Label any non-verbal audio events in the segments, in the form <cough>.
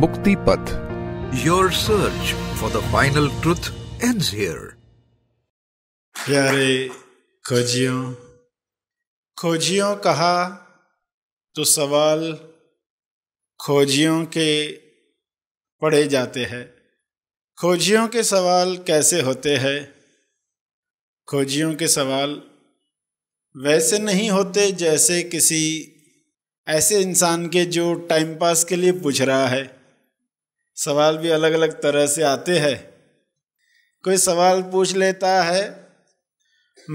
मुक्ति Path your search for the final truth and here प्यारे खोजियों खोजियों कहा तो सवाल खोजियों के पढ़े जाते हैं खोजियों के सवाल कैसे होते हैं खोजियों के सवाल वैसे नहीं होते जैसे किसी ऐसे इंसान के जो टाइम पास के लिए पूछ रहा है सवाल भी अलग अलग तरह से आते हैं कोई सवाल पूछ लेता है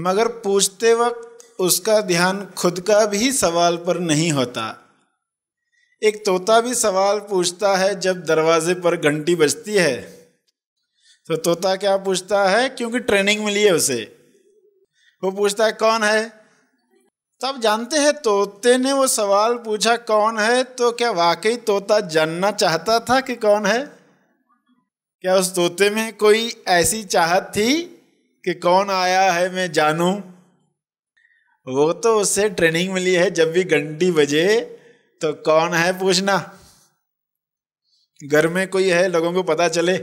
मगर पूछते वक्त उसका ध्यान खुद का भी सवाल पर नहीं होता एक तोता भी सवाल पूछता है जब दरवाजे पर घंटी बजती है तो तोता क्या पूछता है क्योंकि ट्रेनिंग मिली है उसे वो पूछता है कौन है तब तो जानते हैं तोते ने वो सवाल पूछा कौन है तो क्या वाकई तोता जानना चाहता था कि कौन है क्या उस तोते में कोई ऐसी चाहत थी कि कौन आया है मैं जानूं वो तो उससे ट्रेनिंग मिली है जब भी घंटी बजे तो कौन है पूछना घर में कोई है लोगों को पता चले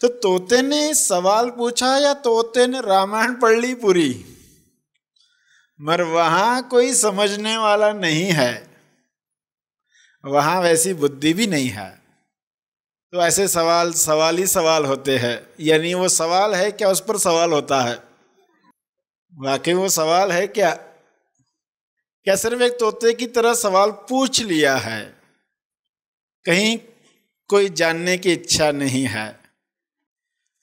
तो तोते ने सवाल पूछा या तोते ने रामायण पढ़ ली पूरी मगर वहाँ कोई समझने वाला नहीं है वहाँ वैसी बुद्धि भी नहीं है तो ऐसे सवाल सवाल ही सवाल होते हैं यानी वो सवाल है क्या उस पर सवाल होता है वाकई वो सवाल है क्या क्या सिर्फ एक तोते की तरह सवाल पूछ लिया है कहीं कोई जानने की इच्छा नहीं है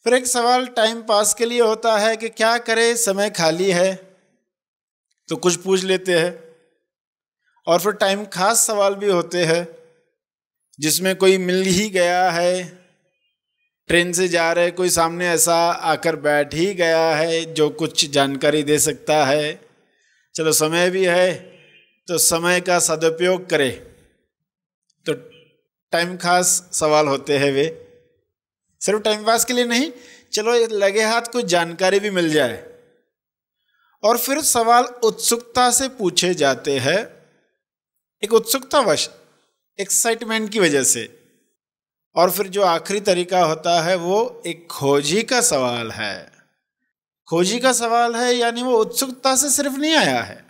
फिर एक सवाल टाइम पास के लिए होता है कि क्या करे समय खाली है तो कुछ पूछ लेते हैं और फिर टाइम खास सवाल भी होते हैं जिसमें कोई मिल ही गया है ट्रेन से जा रहे कोई सामने ऐसा आकर बैठ ही गया है जो कुछ जानकारी दे सकता है चलो समय भी है तो समय का सदुपयोग करें तो टाइम खास सवाल होते हैं वे सिर्फ टाइम पास के लिए नहीं चलो लगे हाथ कुछ जानकारी भी मिल जाए और फिर सवाल उत्सुकता से पूछे जाते हैं एक उत्सुकता वश एक्साइटमेंट की वजह से और फिर जो आखिरी तरीका होता है वो एक खोजी का सवाल है खोजी का सवाल है यानी वो उत्सुकता से सिर्फ नहीं आया है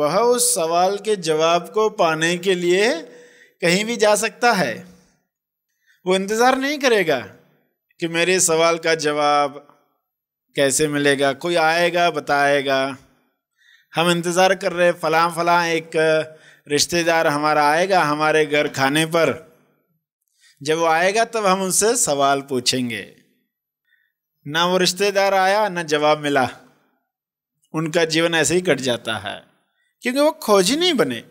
वह उस सवाल के जवाब को पाने के लिए कहीं भी जा सकता है वो इंतज़ार नहीं करेगा कि मेरे सवाल का जवाब कैसे मिलेगा कोई आएगा बताएगा हम इंतज़ार कर रहे फ़लाँ फ़लाँ एक रिश्तेदार हमारा आएगा हमारे घर खाने पर जब वो आएगा तब हम उनसे सवाल पूछेंगे ना वो रिश्तेदार आया ना जवाब मिला उनका जीवन ऐसे ही कट जाता है क्योंकि वो खोजी नहीं बने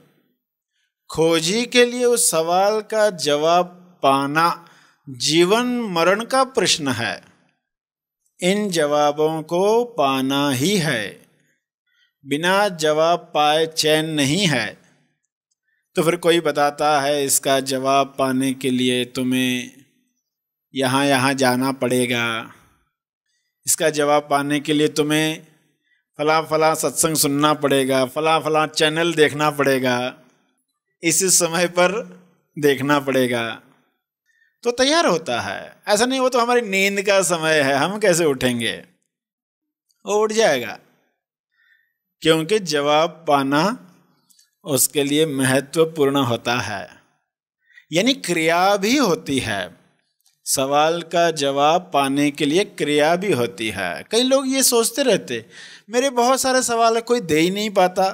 खोजी के लिए उस सवाल का जवाब पाना जीवन मरण का प्रश्न है इन जवाबों को पाना ही है बिना जवाब पाए चैन नहीं है तो फिर कोई बताता है इसका जवाब पाने के लिए तुम्हें यहाँ यहाँ जाना पड़ेगा इसका जवाब पाने के लिए तुम्हें फला फला सत्संग सुनना पड़ेगा फला फला चैनल देखना पड़ेगा इस समय पर देखना पड़ेगा तो तैयार होता है ऐसा नहीं वो तो हमारी नींद का समय है हम कैसे उठेंगे वो उठ जाएगा क्योंकि जवाब पाना उसके लिए महत्वपूर्ण होता है यानी क्रिया भी होती है सवाल का जवाब पाने के लिए क्रिया भी होती है कई लोग ये सोचते रहते मेरे बहुत सारे सवाल कोई दे ही नहीं पाता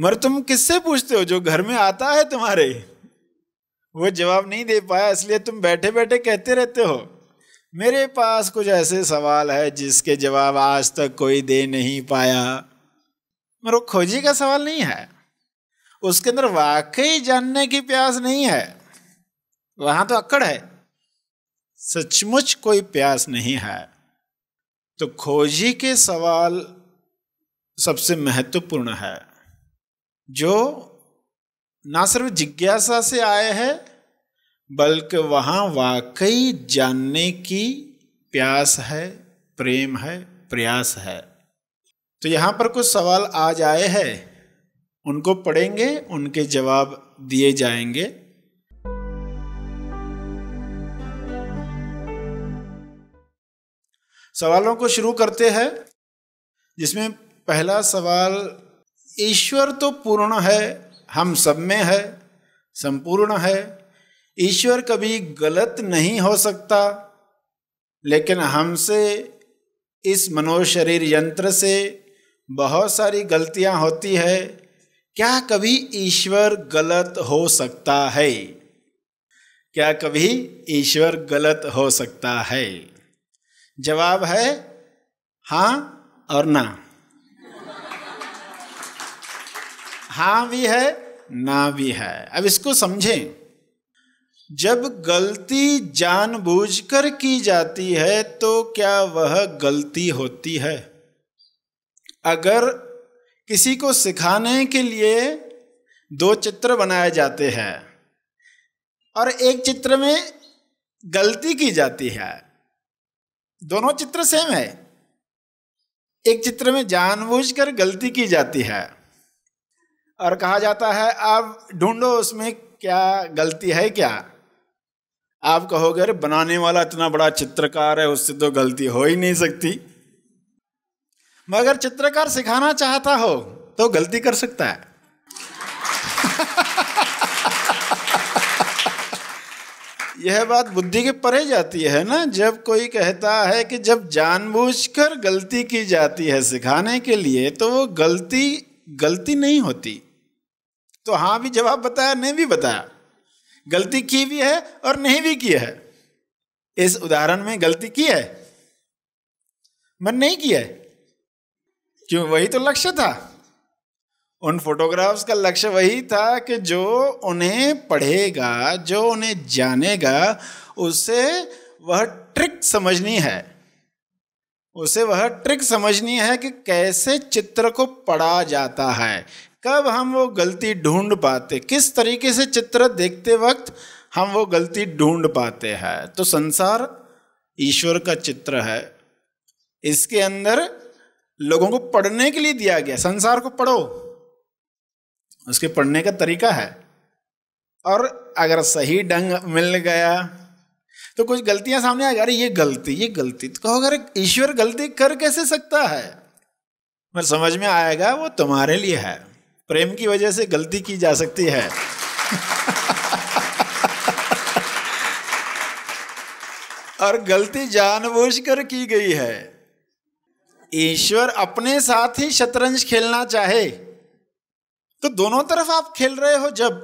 मगर तुम किससे पूछते हो जो घर में आता है तुम्हारे वो जवाब नहीं दे पाया इसलिए तुम बैठे बैठे कहते रहते हो मेरे पास कुछ ऐसे सवाल है जिसके जवाब आज तक कोई दे नहीं पाया मेरे खोजी का सवाल नहीं है उसके अंदर वाकई जानने की प्यास नहीं है वहां तो अक्कड़ है सचमुच कोई प्यास नहीं है तो खोजी के सवाल सबसे महत्वपूर्ण है जो ना सिर्फ जिज्ञासा से आए है बल्कि वहाँ वाकई जानने की प्यास है प्रेम है प्रयास है तो यहाँ पर कुछ सवाल आज आए हैं उनको पढ़ेंगे उनके जवाब दिए जाएंगे सवालों को शुरू करते हैं जिसमें पहला सवाल ईश्वर तो पूर्ण है हम सब में है संपूर्ण है ईश्वर कभी गलत नहीं हो सकता लेकिन हमसे इस मनोशरीर यंत्र से बहुत सारी गलतियां होती है क्या कभी ईश्वर गलत हो सकता है क्या कभी ईश्वर गलत हो सकता है जवाब है हाँ और ना हाँ भी है ना भी है अब इसको समझें जब गलती जानबूझकर की जाती है तो क्या वह गलती होती है अगर किसी को सिखाने के लिए दो चित्र बनाए जाते हैं और एक चित्र में गलती की जाती है दोनों चित्र सेम है एक चित्र में जानबूझकर गलती की जाती है और कहा जाता है आप ढूंढो उसमें क्या गलती है क्या आप कहोगे अरे बनाने वाला इतना बड़ा चित्रकार है उससे तो गलती हो ही नहीं सकती मगर चित्रकार सिखाना चाहता हो तो गलती कर सकता है <laughs> यह बात बुद्धि के परे जाती है ना जब कोई कहता है कि जब जानबूझकर गलती की जाती है सिखाने के लिए तो वो गलती गलती नहीं होती तो हाँ भी जवाब बताया नहीं भी बताया गलती की भी है और नहीं भी की है इस उदाहरण में गलती की है मन नहीं किया है क्यों वही तो लक्ष्य था उन फोटोग्राफ्स का लक्ष्य वही था कि जो उन्हें पढ़ेगा जो उन्हें जानेगा उसे वह ट्रिक समझनी है उसे वह ट्रिक समझनी है कि कैसे चित्र को पढ़ा जाता है कब हम वो गलती ढूंढ पाते किस तरीके से चित्र देखते वक्त हम वो गलती ढूंढ पाते हैं तो संसार ईश्वर का चित्र है इसके अंदर लोगों को पढ़ने के लिए दिया गया संसार को पढ़ो उसके पढ़ने का तरीका है और अगर सही ढंग मिल गया तो कुछ गलतियां सामने आ जा अरे ये गलती ये गलती तो कहो अगर ईश्वर गलती कर कैसे सकता है मैं समझ में आएगा वो तुम्हारे लिए है प्रेम की वजह से गलती की जा सकती है और गलती जानबूझकर की गई है ईश्वर अपने साथ ही शतरंज खेलना चाहे तो दोनों तरफ आप खेल रहे हो जब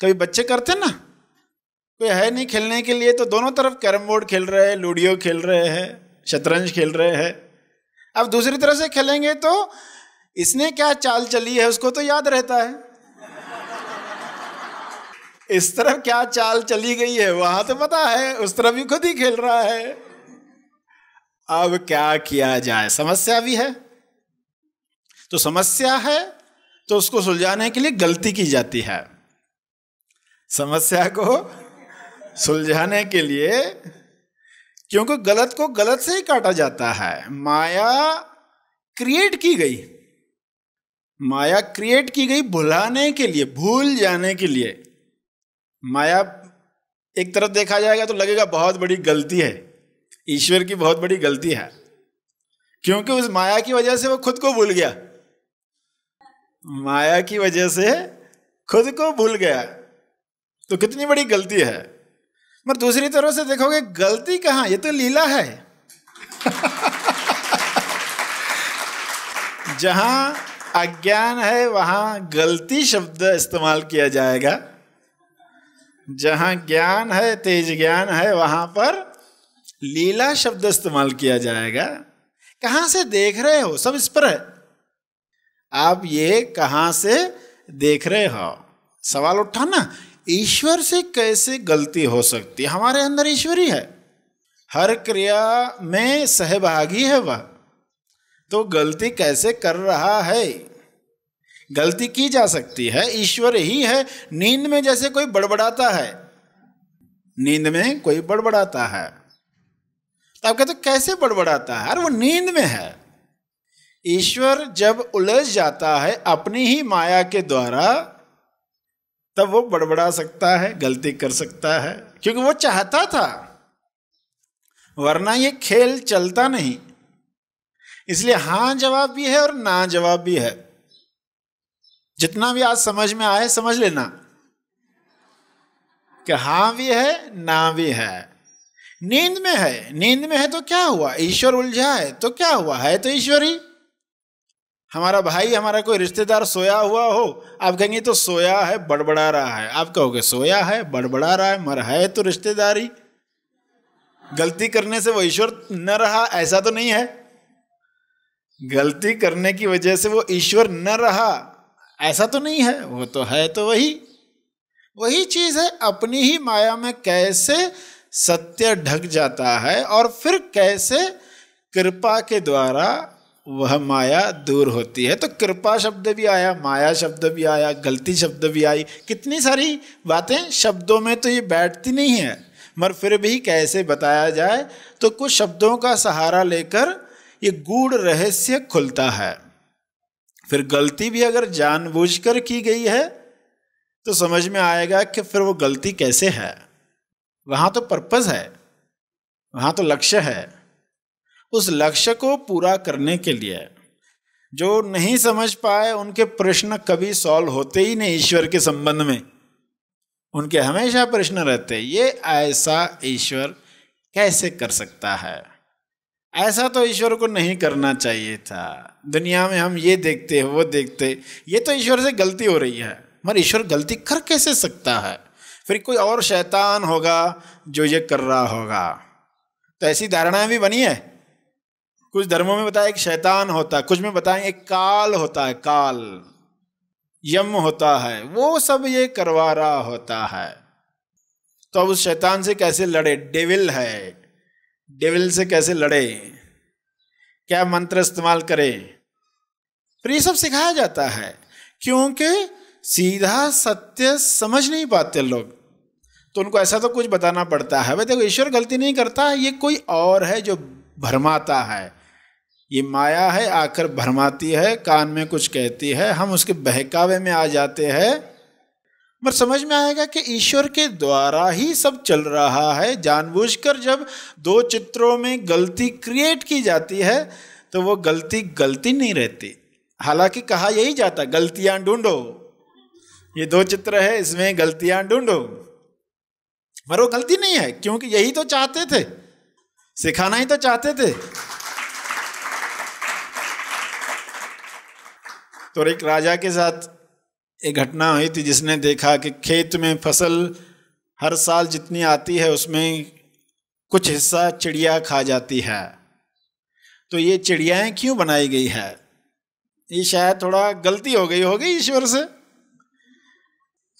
कभी बच्चे करते ना कोई है नहीं खेलने के लिए तो दोनों तरफ कैरम बोर्ड खेल रहे हैं लूडियो खेल रहे हैं शतरंज खेल रहे हैं अब दूसरी तरह से खेलेंगे तो इसने क्या चाल चली है उसको तो याद रहता है इस तरफ क्या चाल चली गई है वहां तो पता है उस तरफ भी खुद ही खेल रहा है अब क्या किया जाए समस्या भी है तो समस्या है तो उसको सुलझाने के लिए गलती की जाती है समस्या को सुलझाने के लिए क्योंकि गलत को गलत से ही काटा जाता है माया क्रिएट की गई माया क्रिएट की गई भुलाने के लिए भूल जाने के लिए माया एक तरफ देखा जाएगा तो लगेगा बहुत बड़ी गलती है ईश्वर की बहुत बड़ी गलती है क्योंकि उस माया की वजह से वो खुद को भूल गया माया की वजह से खुद को भूल गया तो कितनी बड़ी गलती है मगर दूसरी तरफ से देखोगे गलती कहाँ ये तो लीला है <laughs> जहां अज्ञान है वहां गलती शब्द इस्तेमाल किया जाएगा जहां ज्ञान है तेज ज्ञान है वहां पर लीला शब्द इस्तेमाल किया जाएगा कहाँ से देख रहे हो सब इस पर है आप ये कहाँ से देख रहे हो सवाल उठा ना ईश्वर से कैसे गलती हो सकती हमारे अंदर ईश्वरी है हर क्रिया में सहभागी है वह तो गलती कैसे कर रहा है गलती की जा सकती है ईश्वर ही है नींद में जैसे कोई बड़बड़ाता है नींद में कोई बड़बड़ाता है तो आप कहते तो कैसे बड़बड़ाता है अरे वो नींद में है ईश्वर जब उलझ जाता है अपनी ही माया के द्वारा तब वो बड़बड़ा सकता है गलती कर सकता है क्योंकि वो चाहता था वरना ये खेल चलता नहीं इसलिए हाँ जवाब भी है और ना जवाब भी है जितना भी आज समझ में आए समझ लेना कि हाँ भी है ना भी है नींद में है नींद में है तो क्या हुआ ईश्वर उलझा है तो क्या हुआ है तो ईश्वर ही हमारा भाई हमारा कोई रिश्तेदार सोया हुआ हो आप कहेंगे तो सोया है बड़बड़ा रहा है आप कहोगे सोया है बड़बड़ा रहा है मर है तो रिश्तेदारी गलती करने से वो ईश्वर न रहा ऐसा तो नहीं है गलती करने की वजह से वो ईश्वर न रहा ऐसा तो नहीं है वो तो है तो वही वही चीज़ है अपनी ही माया में कैसे सत्य ढक जाता है और फिर कैसे कृपा के द्वारा वह माया दूर होती है तो कृपा शब्द भी आया माया शब्द भी आया गलती शब्द भी आई कितनी सारी बातें शब्दों में तो ये बैठती नहीं है मगर फिर भी कैसे बताया जाए तो कुछ शब्दों का सहारा लेकर ये गूढ़ रहस्य खुलता है फिर गलती भी अगर जानबूझकर की गई है तो समझ में आएगा कि फिर वो गलती कैसे है वहाँ तो पर्पज़ है वहाँ तो लक्ष्य है उस लक्ष्य को पूरा करने के लिए जो नहीं समझ पाए उनके प्रश्न कभी सॉल्व होते ही नहीं ईश्वर के संबंध में उनके हमेशा प्रश्न रहते ये ऐसा ईश्वर कैसे कर सकता है ऐसा तो ईश्वर को नहीं करना चाहिए था दुनिया में हम ये देखते हैं वो देखते ये तो ईश्वर से गलती हो रही है मगर ईश्वर गलती कर कैसे सकता है फिर कोई और शैतान होगा जो ये कर रहा होगा तो ऐसी धारणाएं भी बनी है कुछ धर्मों में बताया एक शैतान होता है कुछ में बताएं एक काल होता है काल यम होता है वो सब ये करवा रहा होता है तो अब उस शैतान से कैसे लड़े डेविल है डेविल से कैसे लड़े क्या मंत्र इस्तेमाल करें पर ये सब सिखाया जाता है क्योंकि सीधा सत्य समझ नहीं पाते लोग तो उनको ऐसा तो कुछ बताना पड़ता है भाई देखो ईश्वर गलती नहीं करता ये कोई और है जो भरमाता है ये माया है आकर भरमाती है कान में कुछ कहती है हम उसके बहकावे में आ जाते हैं मगर समझ में आएगा कि ईश्वर के द्वारा ही सब चल रहा है जानबूझकर जब दो चित्रों में गलती क्रिएट की जाती है तो वो गलती गलती नहीं रहती हालांकि कहा यही जाता गलतियां ढूंढो ये दो चित्र है इसमें गलतियां ढूंढो मगर वो गलती नहीं है क्योंकि यही तो चाहते थे सिखाना ही तो चाहते थे तो एक राजा के साथ एक घटना हुई थी जिसने देखा कि खेत में फसल हर साल जितनी आती है उसमें कुछ हिस्सा चिड़िया खा जाती है तो ये चिड़ियाएँ क्यों बनाई गई है ये शायद थोड़ा गलती हो गई होगी ईश्वर से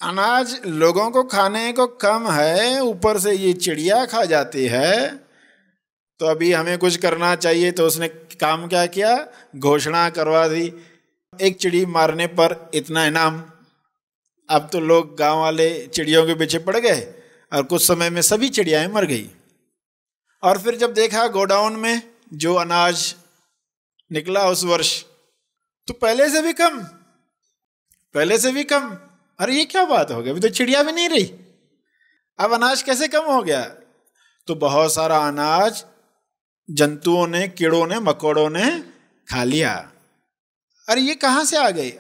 अनाज लोगों को खाने को कम है ऊपर से ये चिड़िया खा जाती है तो अभी हमें कुछ करना चाहिए तो उसने काम क्या किया घोषणा करवा दी एक चिड़ी मारने पर इतना इनाम अब तो लोग गांव वाले चिड़ियों के पीछे पड़ गए और कुछ समय में सभी चिड़ियाएं मर गई और फिर जब देखा गोडाउन में जो अनाज निकला उस वर्ष तो पहले से भी कम पहले से भी कम अरे ये क्या बात हो गई अभी तो चिड़िया भी नहीं रही अब अनाज कैसे कम हो गया तो बहुत सारा अनाज जंतुओं ने कीड़ों ने मकोड़ों ने खा लिया अरे ये कहाँ से आ गई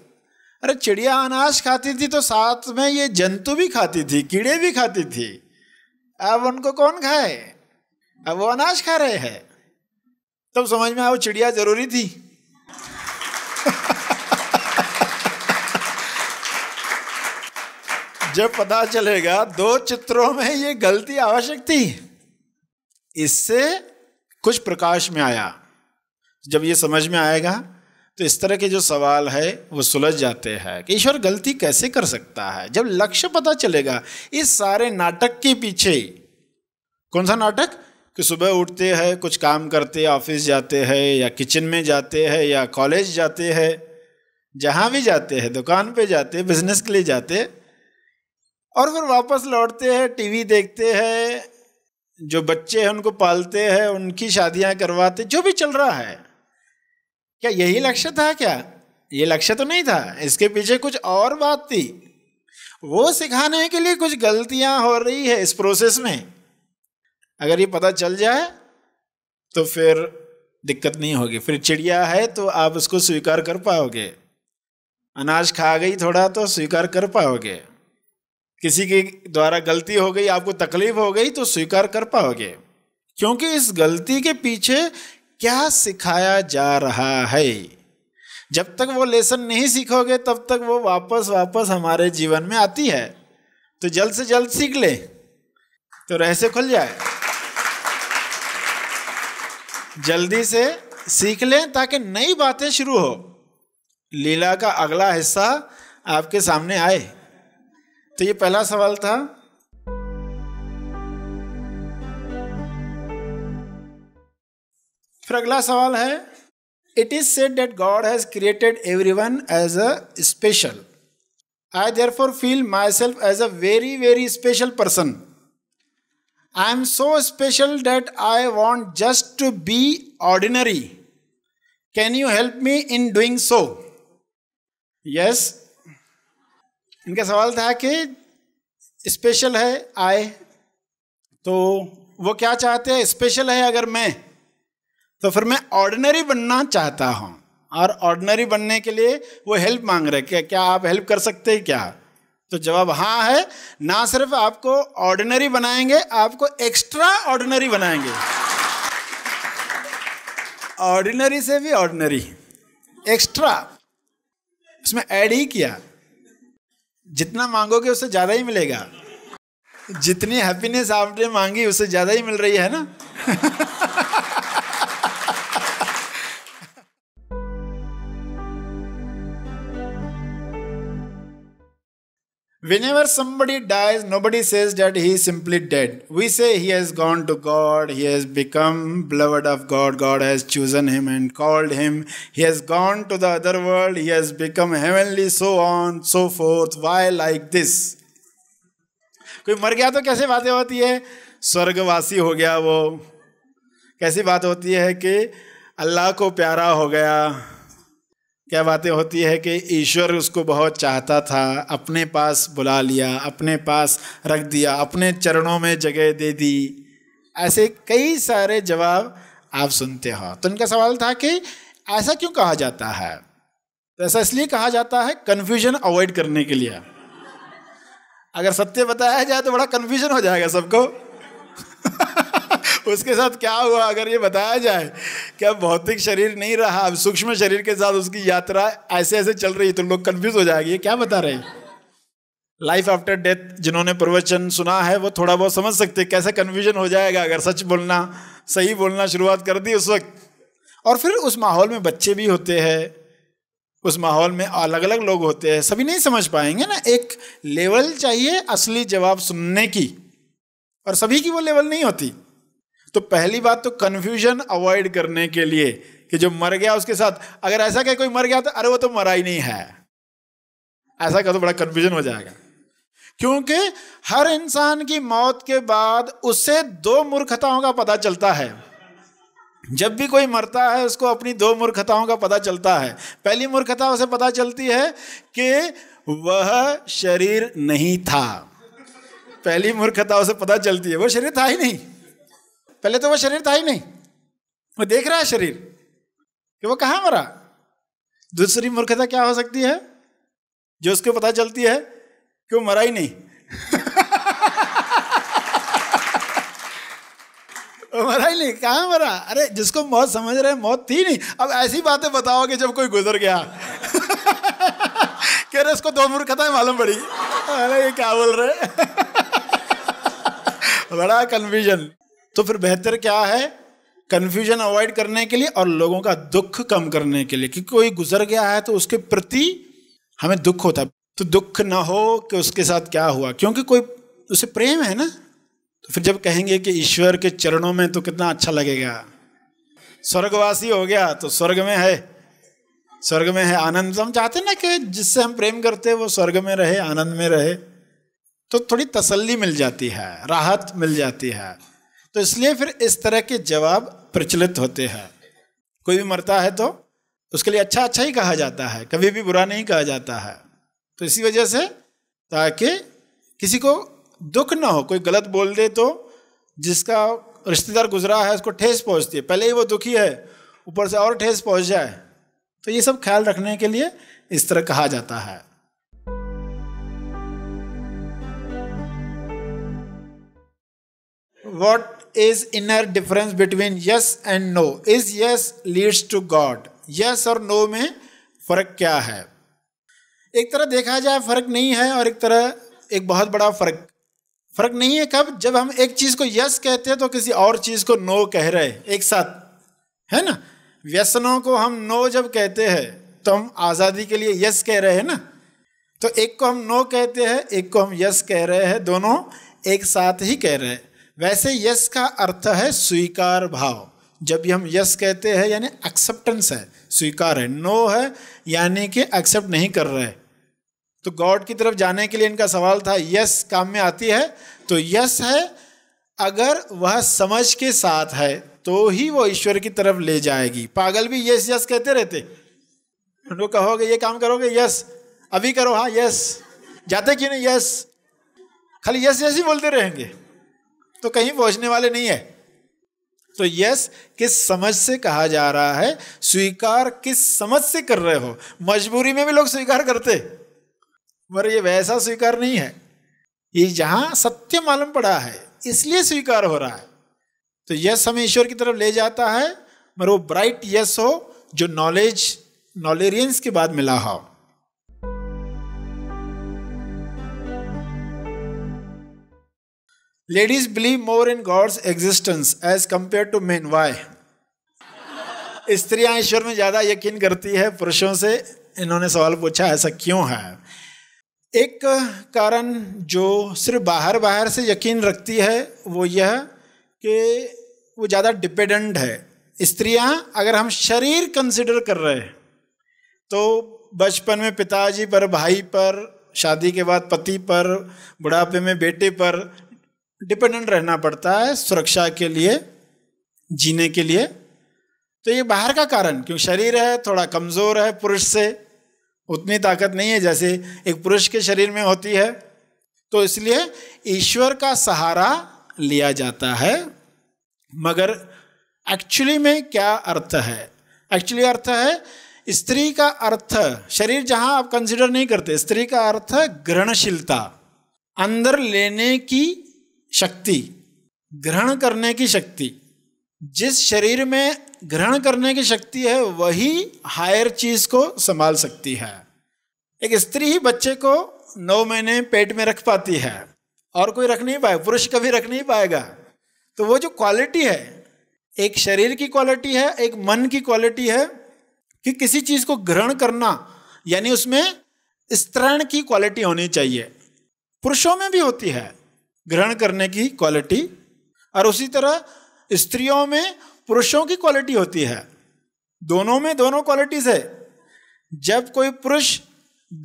अरे चिड़िया अनाज खाती थी तो साथ में ये जंतु भी खाती थी कीड़े भी खाती थी अब उनको कौन खाए अब वो अनाज खा रहे हैं तब समझ में आओ चिड़िया जरूरी थी <laughs> जब पता चलेगा दो चित्रों में ये गलती आवश्यक थी इससे कुछ प्रकाश में आया जब ये समझ में आएगा तो इस तरह के जो सवाल है वो सुलझ जाते हैं कि ईश्वर गलती कैसे कर सकता है जब लक्ष्य पता चलेगा इस सारे नाटक के पीछे कौन सा नाटक कि सुबह उठते हैं कुछ काम करते ऑफिस जाते हैं या किचन में जाते हैं या कॉलेज जाते हैं जहाँ भी जाते हैं दुकान पे जाते हैं बिजनेस के लिए जाते और फिर वापस लौटते हैं टीवी देखते हैं जो बच्चे हैं उनको पालते हैं उनकी शादियाँ करवाते जो भी चल रहा है क्या यही लक्ष्य था क्या ये लक्ष्य तो नहीं था इसके पीछे कुछ और बात थी वो सिखाने के लिए कुछ गलतियां हो रही है इस प्रोसेस में अगर ये पता चल जाए तो फिर दिक्कत नहीं होगी फिर चिड़िया है तो आप उसको स्वीकार कर पाओगे अनाज खा गई थोड़ा तो स्वीकार कर पाओगे किसी के द्वारा गलती हो गई आपको तकलीफ हो गई तो स्वीकार कर पाओगे क्योंकि इस गलती के पीछे क्या सिखाया जा रहा है जब तक वो लेसन नहीं सीखोगे तब तक वो वापस वापस हमारे जीवन में आती है तो जल्द से जल्द सीख ले तो रहस्य खुल जाए जल्दी से सीख लें ताकि नई बातें शुरू हो लीला का अगला हिस्सा आपके सामने आए तो ये पहला सवाल था फिर अगला सवाल है it is said that God has created everyone as a special I therefore feel myself as a very very special person I am so special that I want just to be ordinary can you help me in doing so yes इनका सवाल था कि special है आए तो वो क्या चाहते हैं स्पेशल है अगर मैं तो फिर मैं ऑर्डिनरी बनना चाहता हूँ और ऑर्डिनरी बनने के लिए वो हेल्प मांग रहे क्या क्या आप हेल्प कर सकते हैं क्या तो जवाब हाँ है ना सिर्फ आपको ऑर्डिनरी बनाएंगे आपको एक्स्ट्रा ऑर्डिनरी बनाएंगे ऑर्डिनरी से भी ऑर्डिनरी एक्स्ट्रा उसमें ऐड ही किया जितना मांगोगे उससे ज़्यादा ही मिलेगा जितनी हैप्पीनेस आपने मांगी उससे ज़्यादा ही मिल रही है ना <laughs> Whenever somebody dies, nobody says that he is simply dead. We say he has gone to God, he has become beloved of God, God has chosen him and called him, he has gone to the other world, he has become heavenly, so on, so forth. Why like this? कोई मर गया तो कैसे बातें होती है स्वर्गवासी हो गया वो कैसी बात होती है कि अल्लाह को प्यारा हो गया क्या बातें होती है कि ईश्वर उसको बहुत चाहता था अपने पास बुला लिया अपने पास रख दिया अपने चरणों में जगह दे दी ऐसे कई सारे जवाब आप सुनते हो तो इनका सवाल था कि ऐसा क्यों कहा जाता है तो ऐसा इसलिए कहा जाता है कन्फ्यूजन अवॉइड करने के लिए अगर सत्य बताया जाए तो बड़ा कन्फ्यूजन हो जाएगा सबको <laughs> उसके साथ क्या हुआ अगर ये बताया जाए कि अब भौतिक शरीर नहीं रहा अब सूक्ष्म शरीर के साथ उसकी यात्रा ऐसे ऐसे चल रही है तो लोग कन्फ्यूज हो जाएंगे क्या बता रहे हैं लाइफ आफ्टर डेथ जिन्होंने प्रवचन सुना है वो थोड़ा बहुत समझ सकते कैसे कन्फ्यूजन हो जाएगा अगर सच बोलना सही बोलना शुरुआत कर दी उस वक्त और फिर उस माहौल में बच्चे भी होते हैं उस माहौल में अलग अलग लोग होते हैं सभी नहीं समझ पाएंगे ना एक लेवल चाहिए असली जवाब सुनने की और सभी की वो लेवल नहीं होती तो पहली बात तो कन्फ्यूजन अवॉइड करने के लिए कि जो मर गया उसके साथ अगर ऐसा क्या कोई मर गया तो अरे वो तो मरा ही नहीं है ऐसा कहा तो बड़ा कन्फ्यूजन हो जाएगा क्योंकि हर इंसान की मौत के बाद उससे दो मूर्खताओं का पता चलता है जब भी कोई मरता है उसको अपनी दो मूर्खताओं का पता चलता है पहली मूर्खता उसे पता चलती है कि वह शरीर नहीं था पहली मूर्खता उसे पता चलती है वह शरीर था ही नहीं पहले तो वो शरीर था ही नहीं वो देख रहा है शरीर कि वो कहाँ मरा दूसरी मूर्खता क्या हो सकती है जो उसको पता चलती है कि वो मरा ही नहीं <laughs> मरा ही नहीं कहाँ मरा अरे जिसको मौत समझ रहे हैं मौत थी नहीं अब ऐसी बातें बताओगे जब कोई गुजर गया <laughs> कह रहे उसको दो मूर्खताएं मालूम पड़ी <laughs> अरे ये क्या बोल रहे बड़ा कन्फ्यूजन तो फिर बेहतर क्या है कन्फ्यूजन अवॉइड करने के लिए और लोगों का दुख कम करने के लिए क्योंकि कोई गुजर गया है तो उसके प्रति हमें दुख होता है तो दुख ना हो कि उसके साथ क्या हुआ क्योंकि कोई उसे प्रेम है ना तो फिर जब कहेंगे कि ईश्वर के चरणों में तो कितना अच्छा लगेगा स्वर्गवासी हो गया तो स्वर्ग में है स्वर्ग में है आनंद हम चाहते ना कि जिससे हम प्रेम करते हैं वो स्वर्ग में रहे आनंद में रहे तो थोड़ी तसल्ली मिल जाती है राहत मिल जाती है तो इसलिए फिर इस तरह के जवाब प्रचलित होते हैं कोई भी मरता है तो उसके लिए अच्छा अच्छा ही कहा जाता है कभी भी बुरा नहीं कहा जाता है तो इसी वजह से ताकि किसी को दुख ना हो कोई गलत बोल दे तो जिसका रिश्तेदार गुजरा है उसको ठेस पहुंचती है पहले ही वो दुखी है ऊपर से और ठेस पहुंच जाए तो ये सब ख्याल रखने के लिए इस तरह कहा जाता है what is inner difference between yes and no is yes leads to God yes और no में फर्क क्या है एक तरह देखा जाए फर्क नहीं है और एक तरह एक बहुत बड़ा फर्क फर्क नहीं है कब जब हम एक चीज को यस कहते हैं तो किसी और चीज को नो कह रहे हैं एक साथ है ना व्यसनों को हम नो जब कहते हैं तो हम आज़ादी के लिए यस कह रहे हैं ना तो एक को हम नो कहते हैं एक को हम यस कह रहे हैं दोनों एक साथ ही कह रहे हैं वैसे यस का अर्थ है स्वीकार भाव जब भी हम यस कहते हैं यानी एक्सेप्टेंस है स्वीकार है नो है यानी कि एक्सेप्ट नहीं कर रहे तो गॉड की तरफ जाने के लिए इनका सवाल था यस काम में आती है तो यस है अगर वह समझ के साथ है तो ही वो ईश्वर की तरफ ले जाएगी पागल भी यस यस कहते रहते उनको कहोगे ये काम करोगे यस अभी करो हाँ यस जाते क्यों नहीं यस खाली यस यस ही बोलते रहेंगे तो कहीं पहुंचने वाले नहीं है तो यस किस समझ से कहा जा रहा है स्वीकार किस समझ से कर रहे हो मजबूरी में भी लोग स्वीकार करते मगर ये वैसा स्वीकार नहीं है ये जहां सत्य मालूम पड़ा है इसलिए स्वीकार हो रहा है तो यस हमें ईश्वर की तरफ ले जाता है मगर वो ब्राइट यस हो जो नॉलेज नॉलेरियंस के बाद मिला हो ladies believe more in God's existence as compared to men why स्त्रियां ईश्वर में ज़्यादा यकीन करती है पुरुषों से इन्होंने सवाल पूछा ऐसा क्यों है एक कारण जो सिर्फ बाहर बाहर से यकीन रखती है वो यह कि वो ज़्यादा डिपेंडेंट है स्त्रियां अगर हम शरीर कंसिडर कर रहे हैं तो बचपन में पिताजी पर भाई पर शादी के बाद पति पर बुढ़ापे में बेटे पर डिपेंडेंट रहना पड़ता है सुरक्षा के लिए जीने के लिए तो ये बाहर का कारण क्योंकि शरीर है थोड़ा कमज़ोर है पुरुष से उतनी ताकत नहीं है जैसे एक पुरुष के शरीर में होती है तो इसलिए ईश्वर का सहारा लिया जाता है मगर एक्चुअली में क्या अर्थ है एक्चुअली अर्थ है स्त्री का अर्थ शरीर जहां आप कंसिडर नहीं करते स्त्री का अर्थ ग्रहणशीलता अंदर लेने की शक्ति ग्रहण करने की शक्ति जिस शरीर में ग्रहण करने की शक्ति है वही हायर चीज को संभाल सकती है एक स्त्री ही बच्चे को नौ महीने पेट में रख पाती है और कोई रख नहीं पाए पुरुष कभी रख नहीं पाएगा तो वो जो क्वालिटी है एक शरीर की क्वालिटी है एक मन की क्वालिटी है कि किसी चीज को ग्रहण करना यानी उसमें स्त्रण की क्वालिटी होनी चाहिए पुरुषों में भी होती है ग्रहण करने की क्वालिटी और उसी तरह स्त्रियों में पुरुषों की क्वालिटी होती है दोनों में दोनों क्वालिटीज है जब कोई पुरुष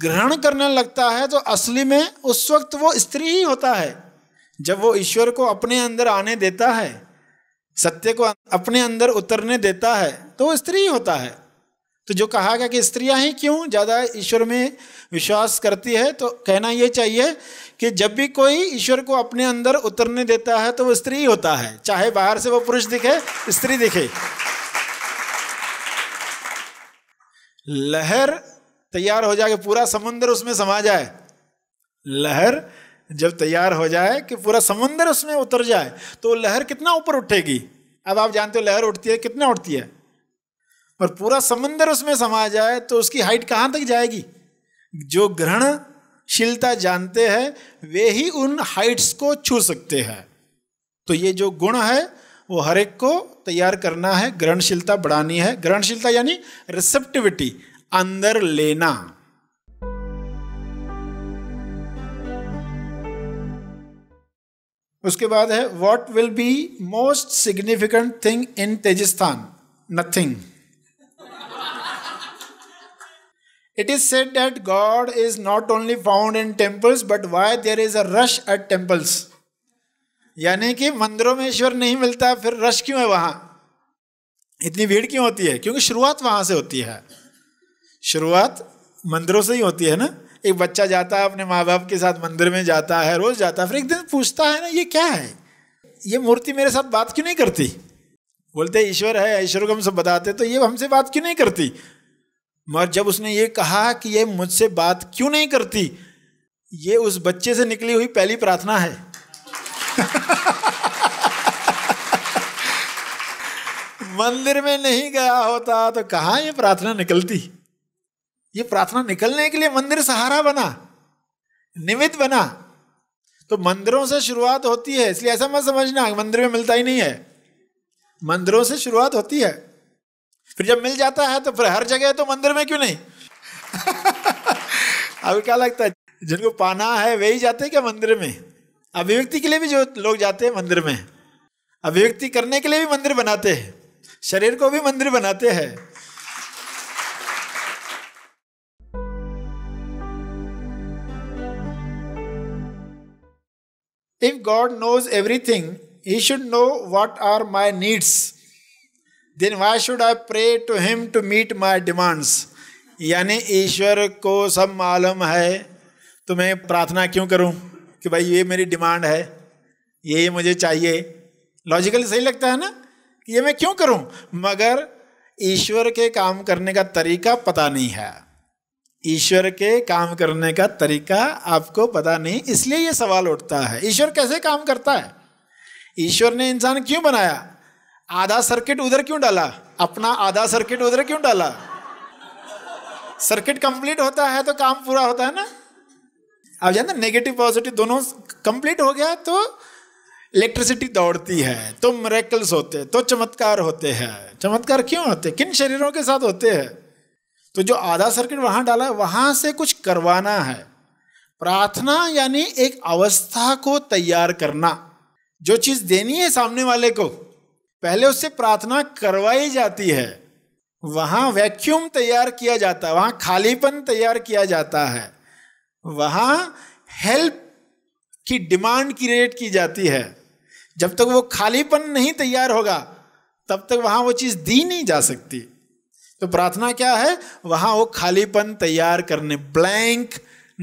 ग्रहण करने लगता है तो असली में उस वक्त वो स्त्री ही होता है जब वो ईश्वर को अपने अंदर आने देता है सत्य को अपने अंदर उतरने देता है तो वो स्त्री ही होता है तो जो कहा गया कि स्त्रियां ही क्यों ज़्यादा ईश्वर में विश्वास करती है तो कहना ये चाहिए कि जब भी कोई ईश्वर को अपने अंदर उतरने देता है तो वो स्त्री होता है चाहे बाहर से वो पुरुष दिखे स्त्री दिखे लहर तैयार हो जाए पूरा समुन्द्र उसमें समा जाए लहर जब तैयार हो जाए कि पूरा समुन्द्र उसमें उतर जाए तो लहर कितना ऊपर उठेगी अब आप जानते हो लहर उठती है कितना उठती है पर पूरा समंदर उसमें समा जाए तो उसकी हाइट कहाँ तक जाएगी जो ग्रहणशीलता जानते हैं वे ही उन हाइट्स को छू सकते हैं तो ये जो गुण है वो हर एक को तैयार करना है ग्रहणशीलता बढ़ानी है ग्रहणशीलता यानी रिसेप्टिविटी अंदर लेना उसके बाद है what will be most significant thing in तेजिस्तान nothing it is said that God is not only found in temples but why there is a rush at temples यानी कि मंदिरों में ईश्वर नहीं मिलता फिर रश क्यों है वहां इतनी भीड़ क्यों होती है क्योंकि शुरुआत वहां से होती है शुरुआत मंदिरों से ही होती है ना एक बच्चा जाता है अपने माँ बाप के साथ मंदिर में जाता है रोज जाता है फिर एक दिन पूछता है ना ये क्या है ये मूर्ति मेरे साथ बात क्यों नहीं करती बोलते ईश्वर है ईश्वर को हम सब बताते तो ये हमसे बात क्यों नहीं करती मगर जब उसने ये कहा कि ये मुझसे बात क्यों नहीं करती ये उस बच्चे से निकली हुई पहली प्रार्थना है <laughs> मंदिर में नहीं गया होता तो कहाँ ये प्रार्थना निकलती ये प्रार्थना निकलने के लिए मंदिर सहारा बना निमित्त बना तो मंदिरों से शुरुआत होती है इसलिए ऐसा मत समझना मंदिर में मिलता ही नहीं है मंदिरों से शुरुआत होती है फिर जब मिल जाता है तो फिर हर जगह तो मंदिर में क्यों नहीं <laughs> अभी क्या लगता है जिनको पाना है वही जाते हैं क्या मंदिर में अभिव्यक्ति के लिए भी जो लोग जाते हैं मंदिर में अभिव्यक्ति करने के लिए भी मंदिर बनाते हैं शरीर को भी मंदिर बनाते हैं if God knows everything he should know what are my needs then why should I pray to him to meet my demands यानी ईश्वर को सब मालूम है तो मैं प्रार्थना क्यों करूं कि भाई ये मेरी डिमांड है ये मुझे चाहिए लॉजिकली सही लगता है ना कि ये मैं क्यों करूं मगर ईश्वर के काम करने का तरीका पता नहीं है ईश्वर के काम करने का तरीका आपको पता नहीं इसलिए ये सवाल उठता है ईश्वर कैसे काम करता है ईश्वर ने इंसान क्यों बनाया आधा सर्किट उधर क्यों डाला अपना आधा सर्किट उधर क्यों डाला सर्किट कंप्लीट होता है तो काम पूरा होता है ना अब जानते नेगेटिव पॉजिटिव दोनों कंप्लीट हो गया तो इलेक्ट्रिसिटी दौड़ती है तो मरेकल्स होते तो चमत्कार होते हैं चमत्कार क्यों होते किन शरीरों के साथ होते हैं तो जो आधा सर्किट वहां डाला है वहां से कुछ करवाना है प्रार्थना यानी एक अवस्था को तैयार करना जो चीज़ देनी है सामने वाले को पहले उससे प्रार्थना करवाई जाती है वहाँ वैक्यूम तैयार किया जाता है वहाँ खालीपन तैयार किया जाता है वहाँ हेल्प की डिमांड क्रिएट की जाती है जब तक वो खालीपन नहीं तैयार होगा तब तक वहाँ वो चीज़ दी नहीं जा सकती तो प्रार्थना क्या है वहाँ वो खालीपन तैयार करने ब्लैंक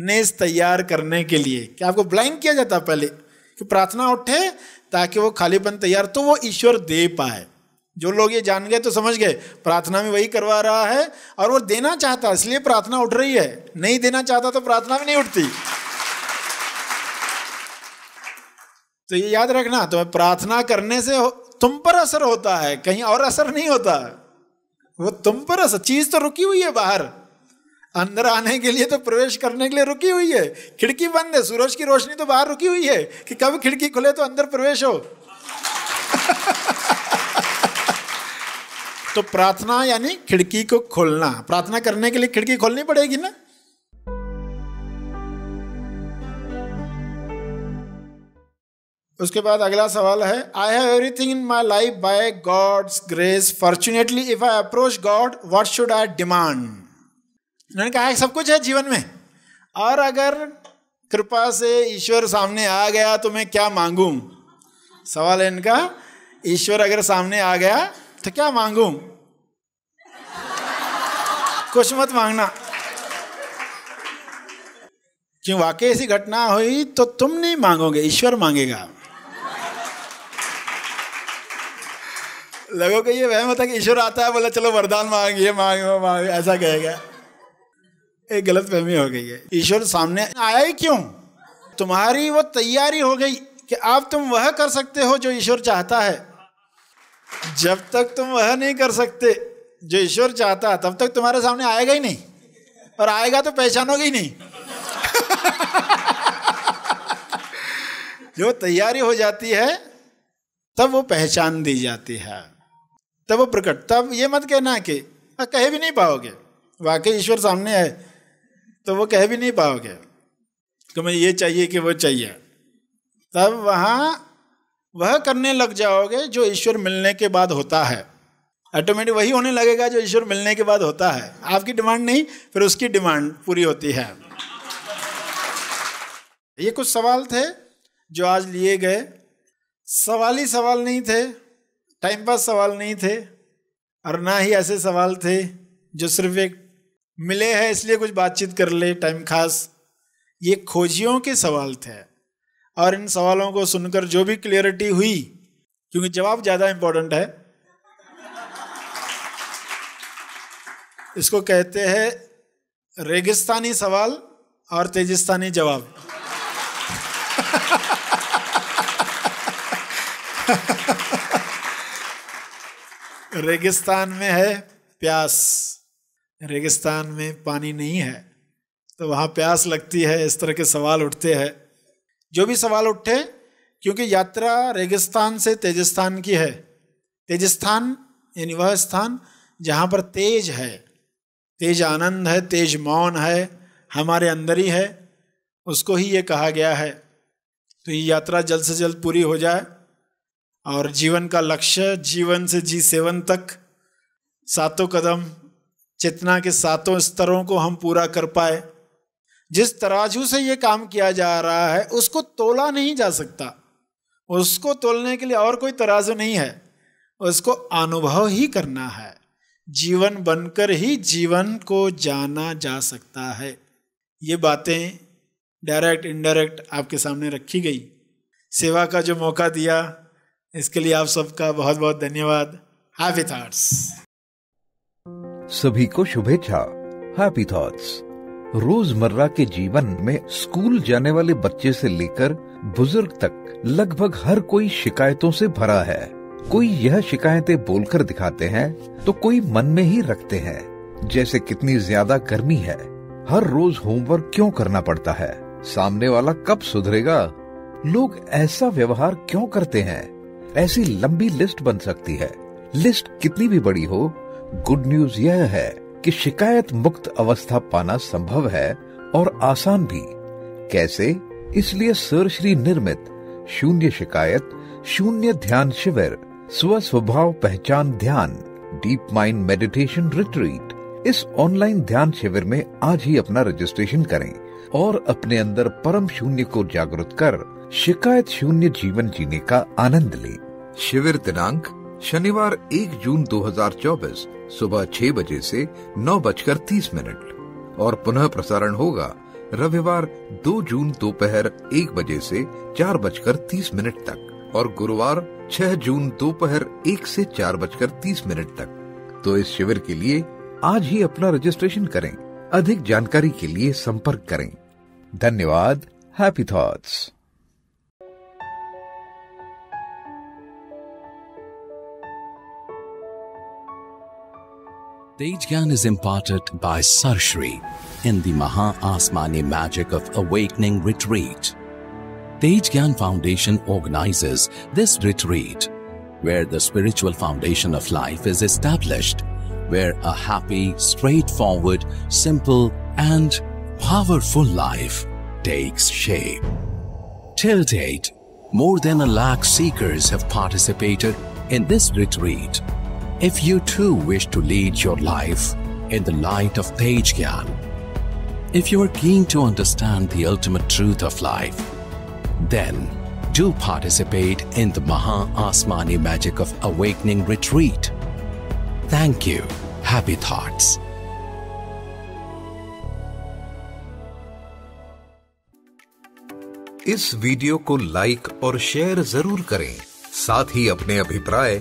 नेस तैयार करने के लिए क्या आपको ब्लैंक किया जाता पहले कि प्रार्थना उठे ताकि वो खालीपन तैयार तो वो ईश्वर दे पाए जो लोग ये जान गए तो समझ गए प्रार्थना में वही करवा रहा है और वो देना चाहता है इसलिए प्रार्थना उठ रही है नहीं देना चाहता तो प्रार्थना भी नहीं उठती तो ये याद रखना तुम्हें तो प्रार्थना करने से तुम पर असर होता है कहीं और असर नहीं होता वो तुम पर असर चीज तो रुकी हुई है बाहर अंदर आने के लिए तो प्रवेश करने के लिए रुकी हुई है खिड़की बंद है सूरज की रोशनी तो बाहर रुकी हुई है कि कब खिड़की खुले तो अंदर प्रवेश हो <laughs> तो प्रार्थना यानी खिड़की को खोलना प्रार्थना करने के लिए खिड़की खोलनी पड़ेगी ना उसके बाद अगला सवाल है I have everything in my life by God's grace fortunately if I approach God what should I demand उन्होंने कहा है सब कुछ है जीवन में और अगर कृपा से ईश्वर सामने आ गया तो मैं क्या मांगू सवाल है इनका ईश्वर अगर सामने आ गया तो क्या मांगू कुछ मत मांगना क्यों वाकई ऐसी घटना हुई तो तुम नहीं मांगोगे ईश्वर मांगेगा लोगों को ये वह मत है कि ईश्वर आता है बोला चलो वरदान मांगिए मांगे मांगे ऐसा कहेगा एक गलत फहमी हो गई है ईश्वर सामने आया ही क्यों तुम्हारी वो तैयारी हो गई कि आप तुम वह कर सकते हो जो ईश्वर चाहता है जब तक तुम वह नहीं कर सकते जो ईश्वर चाहता है तब तक तुम्हारे सामने आएगा ही नहीं और आएगा तो पहचानोगे ही नहीं <laughs> जो तैयारी हो जाती है तब वो पहचान दी जाती है तब वो प्रकट तब ये मत कहना कि कह भी नहीं पाओगे वाकई ईश्वर सामने है तो वो कह भी नहीं पाओगे कि मैं ये चाहिए कि वो चाहिए तब वहाँ वह करने लग जाओगे जो ईश्वर मिलने के बाद होता है ऑटोमेटिक वही होने लगेगा जो ईश्वर मिलने के बाद होता है आपकी डिमांड नहीं फिर उसकी डिमांड पूरी होती है ये कुछ सवाल थे जो आज लिए गए सवाल ही सवाल नहीं थे टाइम पास सवाल नहीं थे और ना ही ऐसे सवाल थे जो सिर्फ एक मिले हैं इसलिए कुछ बातचीत कर ले टाइम खास ये खोजियों के सवाल थे और इन सवालों को सुनकर जो भी क्लियरिटी हुई क्योंकि जवाब ज़्यादा इंपॉर्टेंट है इसको कहते हैं रेगिस्तानी सवाल और तेजिस्तानी जवाब रेगिस्तान में है प्यास रेगिस्तान में पानी नहीं है तो वहाँ प्यास लगती है इस तरह के सवाल उठते हैं जो भी सवाल उठे क्योंकि यात्रा रेगिस्तान से तेजस्थान की है तेजस्थान यानी वह स्थान जहाँ पर तेज है तेज आनंद है तेज मौन है हमारे अंदर ही है उसको ही ये कहा गया है तो ये यात्रा जल्द से जल्द पूरी हो जाए और जीवन का लक्ष्य जीवन से जी सेवन तक सातों कदम चेतना के सातों स्तरों को हम पूरा कर पाए जिस तराजू से ये काम किया जा रहा है उसको तोला नहीं जा सकता उसको तोलने के लिए और कोई तराजू नहीं है उसको अनुभव ही करना है जीवन बनकर ही जीवन को जाना जा सकता है ये बातें डायरेक्ट इनडायरेक्ट आपके सामने रखी गई सेवा का जो मौका दिया इसके लिए आप सबका बहुत बहुत धन्यवाद हैप्पी थाट्स सभी को शुभेच्छा हैप्पी थॉट्स रोजमर्रा के जीवन में स्कूल जाने वाले बच्चे से लेकर बुजुर्ग तक लगभग हर कोई शिकायतों से भरा है कोई यह शिकायतें बोलकर दिखाते हैं तो कोई मन में ही रखते हैं जैसे कितनी ज्यादा गर्मी है हर रोज होमवर्क क्यों करना पड़ता है सामने वाला कब सुधरेगा लोग ऐसा व्यवहार क्यों करते हैं ऐसी लंबी लिस्ट बन सकती है लिस्ट कितनी भी बड़ी हो गुड न्यूज यह है कि शिकायत मुक्त अवस्था पाना संभव है और आसान भी कैसे इसलिए सर श्री निर्मित शून्य शिकायत शून्य ध्यान शिविर स्व स्वभाव पहचान ध्यान डीप माइंड मेडिटेशन रिट्रीट इस ऑनलाइन ध्यान शिविर में आज ही अपना रजिस्ट्रेशन करें और अपने अंदर परम शून्य को जागृत कर शिकायत शून्य जीवन जीने का आनंद लें। शिविर दिनांक शनिवार 1 जून 2024 सुबह छह बजे से नौ बजकर तीस मिनट और पुनः प्रसारण होगा रविवार 2 जून दोपहर एक बजे से चार बजकर तीस मिनट तक और गुरुवार 6 जून दोपहर एक से चार बजकर तीस मिनट तक तो इस शिविर के लिए आज ही अपना रजिस्ट्रेशन करें अधिक जानकारी के लिए संपर्क करें धन्यवाद happy thoughts Tejgan is imparted by Sarshri in the Maha Asmani Magic of Awakening Retreat. Tejgan Foundation organizes this retreat where the spiritual foundation of life is established, where a happy, straightforward, simple, and powerful life takes shape. Till date, more than a lakh seekers have participated in this retreat if you too wish to lead your life in the light of Tej Gyan, if you are keen to understand the ultimate truth of life, then do participate in the Maha Asmani Magic of Awakening retreat. Thank you. Happy thoughts. इस वीडियो को like और share जरूर करें साथ ही अपने अभिप्राय